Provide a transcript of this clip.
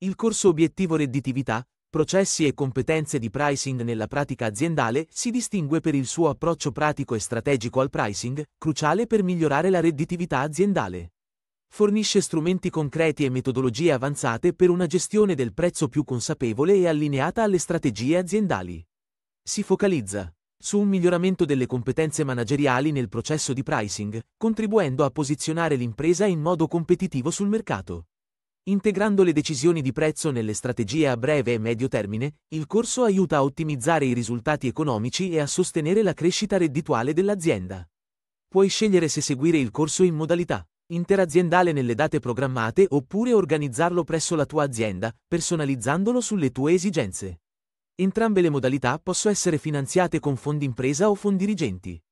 Il corso obiettivo redditività, processi e competenze di pricing nella pratica aziendale si distingue per il suo approccio pratico e strategico al pricing, cruciale per migliorare la redditività aziendale. Fornisce strumenti concreti e metodologie avanzate per una gestione del prezzo più consapevole e allineata alle strategie aziendali. Si focalizza su un miglioramento delle competenze manageriali nel processo di pricing, contribuendo a posizionare l'impresa in modo competitivo sul mercato. Integrando le decisioni di prezzo nelle strategie a breve e medio termine, il corso aiuta a ottimizzare i risultati economici e a sostenere la crescita reddituale dell'azienda. Puoi scegliere se seguire il corso in modalità interaziendale nelle date programmate oppure organizzarlo presso la tua azienda, personalizzandolo sulle tue esigenze. Entrambe le modalità possono essere finanziate con fondi impresa o fondi dirigenti.